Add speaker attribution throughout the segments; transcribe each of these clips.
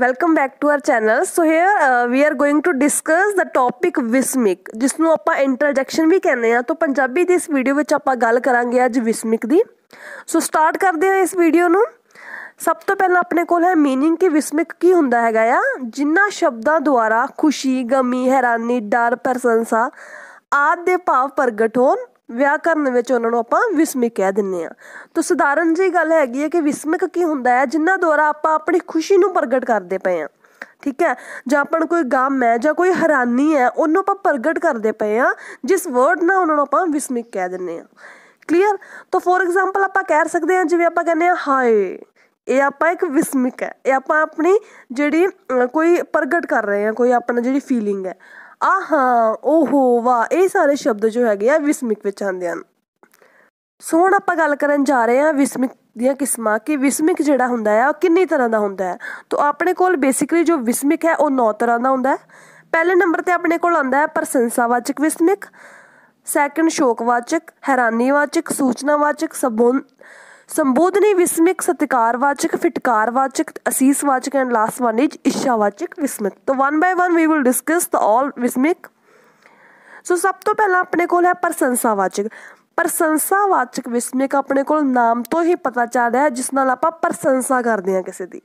Speaker 1: welcome back to our channel so here we are going to discuss the topic ਵਿਸਮਿਕ ਜਿਸ ਨੂੰ ਆਪਾਂ ਇੰਟਰਜੈਕਸ਼ਨ ਵੀ ਕਹਿੰਦੇ ਆ ਤਾਂ ਪੰਜਾਬੀ ਦੀ ਇਸ ਵੀਡੀਓ ਵਿੱਚ ਆਪਾਂ ਗੱਲ ਕਰਾਂਗੇ ਅੱਜ ਵਿਸਮਿਕ ਦੀ ਸੋ ਸਟਾਰਟ ਕਰਦੇ ਹਾਂ ਇਸ ਵੀਡੀਓ ਨੂੰ ਸਭ ਤੋਂ ਪਹਿਲਾਂ ਆਪਣੇ ਕੋਲ ਹੈ मीनिंग ਕਿ ਵਿਸਮਿਕ ਕੀ ਹੁੰਦਾ ਹੈਗਾ ਆ ਜਿੰਨਾ ਸ਼ਬਦਾਂ ਦੁਆਰਾ ਖੁਸ਼ੀ ਗਮੀ ਹੈਰਾਨੀ ਡਰ ਪ੍ਰਸ਼ੰਸਾ ਆਦ ਦੇ ਭਾਵ ਪ੍ਰਗਟ ਹੋਣ ਵਿਆਕਰਨ ਵਿੱਚ ਉਹਨਾਂ ਨੂੰ ਆਪਾਂ ਵਿਸਮਿਕ ਕਹਿ ਦਿੰਨੇ ਆ ਤਾਂ ਸਧਾਰਨ ਜੀ ਗੱਲ ਹੈਗੀ ਹੈ ਕਿ ਵਿਸਮਿਕ ਕੀ ਹੁੰਦਾ ਹੈ ਜਿੰਨਾ ਦੁਆਰਾ ਆਪਾਂ ਆਪਣੀ ਖੁਸ਼ੀ ਨੂੰ ਪ੍ਰਗਟ ਕਰਦੇ ਪਏ ਆ ਠੀਕ ਹੈ ਜਾਂ ਆਪਣ ਕੋਈ ਗਮ ਹੈ ਜਾਂ ਕੋਈ ਹੈਰਾਨੀ ਹੈ ਉਹਨੂੰ ਆਪਾਂ ਪ੍ਰਗਟ ਕਰਦੇ ਪਏ ਆ ਜਿਸ ਵਰਡ ਨਾਲ ਉਹਨਾਂ ਨੂੰ ਆਪਾਂ ਵਿਸਮਿਕ ਕਹਿ ਦਿੰਨੇ ਆ ਕਲੀਅਰ ਤਾਂ ਫੋਰ ਐਗਜ਼ਾਮਪਲ ਆਪਾਂ ਕਹਿ ਸਕਦੇ ਆ ਜਿਵੇਂ ਆਪਾਂ ਕਹਿੰਦੇ ਆ ਹਾਏ ਇਹ ਆਪਾਂ ਇੱਕ ਵਿਸਮਿਕ ਹੈ ਇਹ ਆਪਾਂ ਆਪਣੀ ਜਿਹੜੀ ਕੋਈ ਪ੍ਰਗਟ ਕਰ ਰਹੇ ਆ ਕੋਈ ਆਪਣਾ ਜਿਹੜੀ ਫੀਲਿੰਗ ਹੈ ਆਹਾ ਓਹੋ ਵਾ ਇਹ ਸਾਰੇ ਸ਼ਬਦ ਜੋ ਹੈਗੇ ਆ ਵਿਸਮਿਕ ਵਿੱਚ ਆਉਂਦੇ ਹਨ ਸੋ ਹੁਣ ਆਪਾਂ ਗੱਲ ਕਰਨ ਜਾ ਰਹੇ ਹਾਂ ਵਿਸਮਿਕ ਦੀਆਂ ਕਿਸਮਾਂ ਕਿ ਵਿਸਮਿਕ ਜਿਹੜਾ ਹੁੰਦਾ ਹੈ ਉਹ ਕਿੰਨੀ ਤਰ੍ਹਾਂ ਦਾ ਹੁੰਦਾ ਹੈ ਤੋਂ ਆਪਣੇ ਕੋਲ ਬੇਸਿਕਲੀ ਜੋ ਵਿਸਮਿਕ ਹੈ ਉਹ ਨੌ ਤਰ੍ਹਾਂ ਦਾ ਹੁੰਦਾ ਹੈ ਪਹਿਲੇ ਨੰਬਰ ਤੇ ਆਪਣੇ ਕੋਲ ਆਉਂਦਾ ਹੈ ਪ੍ਰਸ਼ੰਸਾਵਾਚਕ ਵਿਸਮਿਕ ਸੈਕੰਡ ਸ਼ੋਕਵਾਚਕ ਹੈਰਾਨੀਵਾਚਕ ਸੂਚਨਾਵਾਚਕ ਸਬੋਨ ਸੰਬੋਧਨੀ ਵਿਸਮਿਕ ਸਤਿਕਾਰਵਾਚਕ ਫਿਟਕਾਰਵਾਚਕ ਅਸੀਸਵਾਚਕ ਐਂਡ ਲਾਸਟ ਵਨ ਇਜ ਇਸ਼ਾਵਾਚਕ ਵਿਸਮਿਕ ਤਾਂ one by one we will discuss the all ਵਿਸਮਿਕ ਸੋ ਸਭ ਤੋਂ ਪਹਿਲਾਂ ਆਪਣੇ ਕੋਲ ਹੈ ਪ੍ਰਸ਼ੰਸਾਵਾਚਕ ਪ੍ਰਸ਼ੰਸਾਵਾਚਕ ਵਿਸਮਿਕ ਆਪਣੇ ਕੋਲ ਨਾਮ ਤੋਂ ਹੀ ਪਤਾ ਚੱਲ ਰਿਹਾ ਜਿਸ ਨਾਲ ਆਪਾਂ ਪ੍ਰਸ਼ੰਸਾ ਕਰਦੇ ਹਾਂ ਕਿਸੇ ਦੀ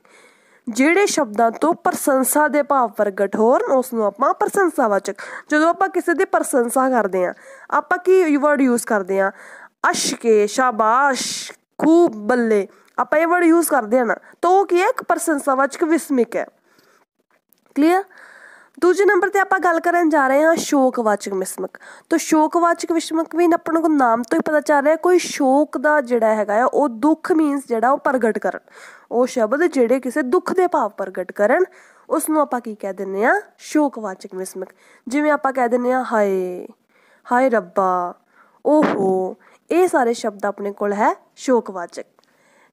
Speaker 1: ਜਿਹੜੇ ਸ਼ਬਦਾਂ ਤੋਂ ਪ੍ਰਸ਼ੰਸਾ ਦੇ ਭਾਵ ਪ੍ਰਗਟ ਹੋਣ ਉਸ ਨੂੰ ਆਪਾਂ ਪ੍ਰਸ਼ੰਸਾਵਾਚਕ ਜਦੋਂ ਆਪਾਂ ਕਿਸੇ ਦੀ ਪ੍ਰਸ਼ੰਸਾ ਕਰਦੇ ਹਾਂ ਆਪਾਂ ਕੀ ਵਰਡ ਯੂਜ਼ ਕਰਦੇ ਹਾਂ ਅਸ਼ਕੇ ਸ਼ਾਬਾਸ਼ ਖੂਬ ਬੱਲੇ ਆਪਾਂ ਇਹ ਵਰਡ ਯੂਜ਼ ਕਰਦੇ ਆ ਨਾ ਤਾਂ ਉਹ ਕੀ ਹੈ ਇੱਕ ਪ੍ਰਸ਼ੰਸਾਵਾਚਕ ਵਿਸਮਿਕ ਹੈ ਕਲੀਅਰ ਦੂਜੇ ਨੰਬਰ ਤੇ ਆਪਾਂ ਗੱਲ ਕਰਨ ਜਾ ਰਹੇ ਹਾਂ ਸ਼ੋਕਵਾਚਕ ਵਿਸਮਕ ਤਾਂ ਸ਼ੋਕਵਾਚਕ ਵਿਸਮਕ ਵੀ ਆਪਣ ਨੂੰ ਨਾਮ ਤੋਂ ਹੀ ਪਤਾ ਚੱਲ ਰਿਹਾ ਕੋਈ ਸ਼ੋਕ ਦਾ ਜਿਹੜਾ ਹੈਗਾ ਉਹ ਦੁੱਖ ਮੀਨਸ ਜਿਹੜਾ ਉਹ ਪ੍ਰਗਟ ਕਰਨ ਉਹ ਸ਼ਬਦ ਜਿਹੜੇ ਕਿਸੇ ਦੁੱਖ ਦੇ ਭਾਵ ਪ੍ਰਗਟ ਕਰਨ ਉਸ ਨੂੰ ਆਪਾਂ ਕੀ ਕਹਿ ਦਿੰਨੇ ਆ ਸ਼ੋਕਵਾਚਕ ਵਿਸਮਕ ਜਿਵੇਂ ਆਪਾਂ ਕਹਿ ਦਿੰਨੇ ਆ ਹਾਏ ਹਾਏ ਰੱਬਾ ਓਹੋ ਇਹ ਸਾਰੇ ਸ਼ਬਦ ਆਪਣੇ ਕੋਲ ਹੈ ਸ਼ੋਕਵਾਚਕ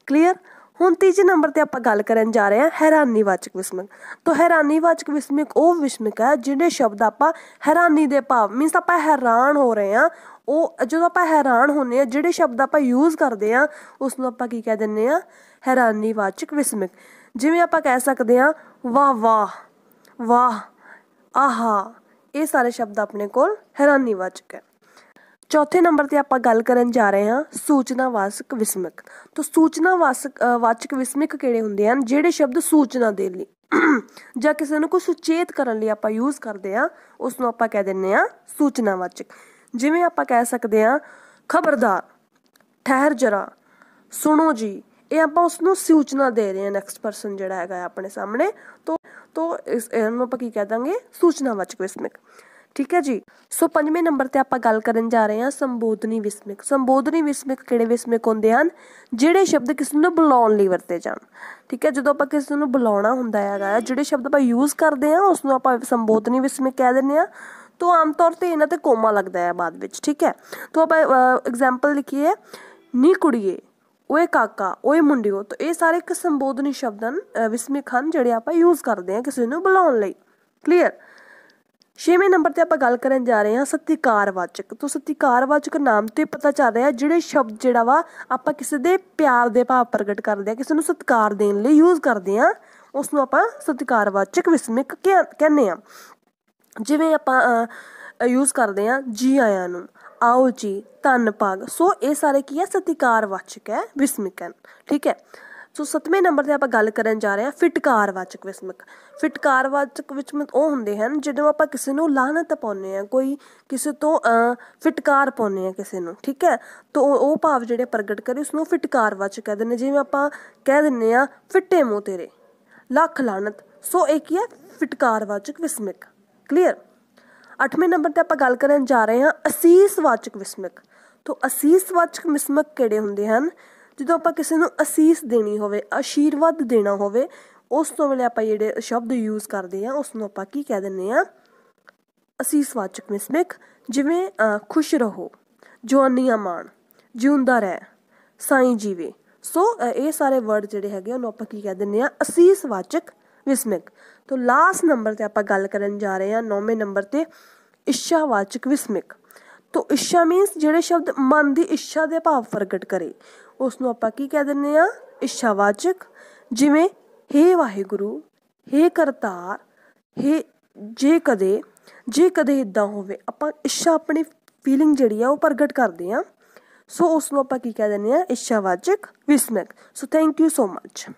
Speaker 1: ਕਲੀਅਰ ਹੁਣ ਤੀਜੇ ਨੰਬਰ ਤੇ ਆਪਾਂ ਗੱਲ ਕਰਨ ਜਾ ਰਹੇ ਹਾਂ ਹੈਰਾਨੀਵਾਚਕ ਵਿਸਮਿਕ ਤੋਂ ਹੈਰਾਨੀਵਾਚਕ ਵਿਸਮਿਕ ਉਹ ਵਿਸਮਿਕ ਹੈ ਜਿਹੜੇ ਸ਼ਬਦ ਆਪਾਂ ਹੈਰਾਨੀ ਦੇ ਭਾਵ ਮੀਨਸ ਆਪਾਂ ਹੈਰਾਨ ਹੋ ਰਹੇ ਹਾਂ ਉਹ ਜਦੋਂ ਆਪਾਂ ਹੈਰਾਨ ਹੁੰਨੇ ਆ ਜਿਹੜੇ ਸ਼ਬਦ ਆਪਾਂ ਯੂਜ਼ ਕਰਦੇ ਆ ਉਸ ਨੂੰ ਆਪਾਂ ਕੀ ਕਹਿ ਦਿੰਨੇ ਆ ਹੈਰਾਨੀਵਾਚਕ ਵਿਸਮਿਕ ਜਿਵੇਂ ਆਪਾਂ ਕਹਿ ਸਕਦੇ ਆ ਵਾਹ ਵਾਹ ਵਾਹ ਆਹਾ ਇਹ ਸਾਰੇ ਸ਼ਬਦ ਆਪਣੇ ਕੋਲ ਹੈਰਾਨੀਵਾਚਕ ਹੈ ਚੌਥੇ ਨੰਬਰ ਤੇ ਆਪਾਂ ਗੱਲ ਕਰਨ ਜਾ ਰਹੇ ਹਾਂ ਸੂਚਨਾ ਵਾਸਕ ਵਿਸਮਕ ਤਾਂ ਸੂਚਨਾ ਵਾਚਕ ਵਾਚਕ ਵਿਸਮਕ ਕਿਹੜੇ ਹੁੰਦੇ ਹਨ ਜਿਹੜੇ ਸ਼ਬਦ ਸੂਚਨਾ ਦੇਣ ਲਈ ਜਾਂ ਕਿਸੇ ਨੂੰ ਕੁਝ ਸੁਚੇਤ ਕਰਨ ਲਈ ਆਪਾਂ ਯੂਜ਼ ਕਰਦੇ ਆ ਉਸ ਨੂੰ ਆਪਾਂ ਕਹਿ ਦਿੰਨੇ ਆ ਸੂਚਨਾ ਵਾਚਕ ਜਿਵੇਂ ਆਪਾਂ ਕਹਿ ਸਕਦੇ ਆ ਖਬਰਦਾਰ ਠਹਿਰ ਜਰਾ ਸੁਣੋ ਜੀ ਇਹ ਆਪਾਂ ਉਸ ਨੂੰ ਸੂਚਨਾ ਦੇ ਰਹੇ ਹਾਂ ਨੈਕਸਟ ਪਰਸਨ ਜਿਹੜਾ ਹੈਗਾ ਆਪਣੇ ਸਾਹਮਣੇ ਤੋਂ ਤੋਂ ਇਸ ਨੂੰ ਆਪਾਂ ਕੀ ਕਹਿ ਦਾਂਗੇ ਸੂਚਨਾ ਵਾਚਕ ਵਿਸਮਕ ਠੀਕ ਹੈ ਜੀ ਸੋ ਪੰਜਵੇਂ ਨੰਬਰ ਤੇ ਆਪਾਂ ਗੱਲ ਕਰਨ ਜਾ ਰਹੇ ਹਾਂ ਸੰਬੋਧਨੀ ਵਿਸਮਿਕ ਸੰਬੋਧਨੀ ਵਿਸਮਿਕ ਕਿਹੜੇ ਵਿਸਮਿਕ ਹੁੰਦੇ ਹਨ ਜਿਹੜੇ ਸ਼ਬਦ ਕਿਸੇ ਨੂੰ ਬੁਲਾਉਣ ਲਈ ਵਰਤੇ ਜਾਣ ਠੀਕ ਹੈ ਜਦੋਂ ਆਪਾਂ ਕਿਸੇ ਨੂੰ ਬੁਲਾਉਣਾ ਹੁੰਦਾ ਹੈਗਾ ਜਿਹੜੇ ਸ਼ਬਦ ਆਪਾਂ ਯੂਜ਼ ਕਰਦੇ ਹਾਂ ਉਸ ਨੂੰ ਆਪਾਂ ਸੰਬੋਧਨੀ ਵਿਸਮਿਕ ਕਹਿ ਦਿੰਦੇ ਹਾਂ ਤੋ ਆਮ ਤੌਰ ਤੇ ਇਹਨਾਂ ਤੇ ਕੋਮਾ ਲੱਗਦਾ ਹੈ ਬਾਅਦ ਵਿੱਚ ਠੀਕ ਹੈ ਤੋ ਆਪਾਂ ਐਗਜ਼ਾਮਪਲ ਲਿਖੀਏ ਨੀ ਕੁੜੀਏ ਓਏ ਕਾਕਾ ਓਏ ਮੁੰਡਿਓ ਤੋ ਇਹ ਸਾਰੇ ਇੱਕ ਸੰਬੋਧਨੀ ਸ਼ਬਦਨ ਵਿਸਮਿਕ ਹਨ ਜਿਹੜੇ ਆਪਾਂ ਯੂਜ਼ ਕਰਦੇ ਹਾਂ ਕਿਸੇ ਨੂੰ ਬੁਲਾਉਣ ਲਈ ਕਲੀਅਰ ਛੇਵੇਂ ਨੰਬਰ ਤੇ ਆਪਾਂ ਗੱਲ ਕਰਨ ਜਾ ਰਹੇ ਹਾਂ ਸਤਿਕਾਰਵਾਚਕ ਤੋਂ ਸਤਿਕਾਰਵਾਚਕ ਨਾਮ ਤੇ ਪਤਾ ਚੱਲ ਰਿਹਾ ਜਿਹੜੇ ਸ਼ਬਦ ਜਿਹੜਾ ਵਾ ਆਪਾਂ ਕਿਸੇ ਦੇ ਪਿਆਰ ਦੇ ਭਾਵ ਪ੍ਰਗਟ ਕਰਦੇ ਆ ਕਿਸੇ ਨੂੰ ਸਤਿਕਾਰ ਦੇਣ ਲਈ ਯੂਜ਼ ਕਰਦੇ ਆ ਉਸ ਨੂੰ ਆਪਾਂ ਸਤਿਕਾਰਵਾਚਕ ਵਿਸਮਿਕ ਕਹਿੰਦੇ ਆ ਜਿਵੇਂ ਆਪਾਂ ਯੂਜ਼ ਕਰਦੇ ਆ ਜੀ ਆਇਆਂ ਨੂੰ ਆਓ ਜੀ ਧੰਨ ਭਾਗ ਸੋ ਇਹ ਸਾਰੇ ਕੀ ਆ ਸਤਿਕਾਰਵਾਚਕ ਹੈ ਵਿਸਮਿਕਨ ਠੀਕ ਹੈ ਸੋ 7ਵੇਂ ਨੰਬਰ ਤੇ ਆਪਾਂ ਗੱਲ ਕਰਨ ਜਾ ਰਹੇ ਹਾਂ ਫਿਟਕਾਰਵਾਚਕ ਵਿਸਮਕ ਫਿਟਕਾਰਵਾਚਕ ਵਿੱਚ ਉਹ ਹੁੰਦੇ ਹਨ ਜਦੋਂ ਆਪਾਂ ਕਿਸੇ ਨੂੰ ਲਾਹਨਤ ਪਾਉਂਦੇ ਆ ਕੋਈ ਕਿਸੇ ਤੋਂ ਫਿਟਕਾਰ ਪਾਉਂਦੇ ਆ ਕਿਸੇ ਨੂੰ ਠੀਕ ਹੈ ਤੋ ਉਹ ਭਾਵ ਜਿਹੜੇ ਪ੍ਰਗਟ ਕਰੇ ਉਸ ਨੂੰ ਫਿਟਕਾਰਵਾਚਕ ਕਹਿੰਦੇ ਨੇ ਜਿਵੇਂ ਆਪਾਂ ਕਹਿ ਦਿੰਨੇ ਆ ਫਿੱਟੇ ਮੂੰਹ ਤੇਰੇ ਲੱਖ ਲਾਹਨਤ ਸੋ ਇਹ ਕੀ ਹੈ ਫਿਟਕਾਰਵਾਚਕ ਵਿਸਮਕ ਕਲੀਅਰ 8ਵੇਂ ਨੰਬਰ ਤੇ ਆਪਾਂ ਗੱਲ ਕਰਨ ਜਾ ਰਹੇ ਹਾਂ ਅਸੀਸਵਾਚਕ ਵਿਸਮਕ ਤੋਂ ਅਸੀਸਵਾਚਕ ਵਿਸਮਕ ਕਿਹੜੇ ਹੁੰਦੇ ਹਨ ਜਦੋਂ ਆਪਾਂ ਕਿਸੇ ਨੂੰ ਅਸੀਸ ਦੇਣੀ ਹੋਵੇ ਆਸ਼ੀਰਵਾਦ ਦੇਣਾ ਹੋਵੇ ਉਸ ਤੋਂ ਵੇਲੇ ਆਪਾਂ ਜਿਹੜੇ ਸ਼ਬਦ ਯੂਜ਼ ਕਰਦੇ ਆ ਉਸ ਨੂੰ ਆਪਾਂ ਕੀ ਕਹਿ ਦਿੰਨੇ ਆ ਅਸੀਸਵਾਚਕ ਮਿਸਮਿਕ ਜਿਵੇਂ ਖੁਸ਼ ਰਹੋ ਜਵਾਨੀਆਂ ਮਾਣ ਜਿਉਂਦਾ ਰਹਿ ਸਾਈਂ ਜੀਵੇ ਸੋ ਇਹ ਸਾਰੇ ਵਰਡ ਜਿਹੜੇ ਹੈਗੇ ਉਹਨੂੰ ਆਪਾਂ ਕੀ ਕਹਿ ਦਿੰਨੇ ਆ ਅਸੀਸਵਾਚਕ ਵਿਸਮਿਕ ਤੋਂ ਲਾਸਟ ਨੰਬਰ ਤੇ ਆਪਾਂ ਗੱਲ ਕਰਨ ਜਾ ਰਹੇ ਆ 9ਵੇਂ ਨੰਬਰ ਤੇ ਇੱਛਾਵਾਚਕ ਵਿਸਮਿਕ ਤੋਂ ਇੱਛਾ ਮੀਨਸ ਜਿਹੜੇ ਸ਼ਬਦ ਮਨ ਦੀ ਇੱਛਾ ਦੇ ਭਾਵ ਪ੍ਰਗਟ ਕਰੇ ਉਸ ਨੂੰ ਆਪਾਂ ਕੀ ਕਹਿ ਦਿੰਨੇ ਆ ਇੱਛਾਵਾਚਕ ਜਿਵੇਂ हे ਵਾਹਿਗੁਰੂ हे ਕਰਤਾਰ हे ਜੇ ਕਦੇ ਜੇ ਕਦੇ ਇਦਾਂ ਹੋਵੇ ਆਪਾਂ ਇੱਛਾ ਆਪਣੀ ਫੀਲਿੰਗ ਜਿਹੜੀ ਆ ਉਹ ਪ੍ਰਗਟ ਕਰਦੇ ਆ ਸੋ ਉਸ ਨੂੰ ਆਪਾਂ ਕੀ ਕਹਿ ਦਿੰਨੇ ਆ ਇੱਛਾਵਾਚਕ ਵਿਸਮਕ so thank you so much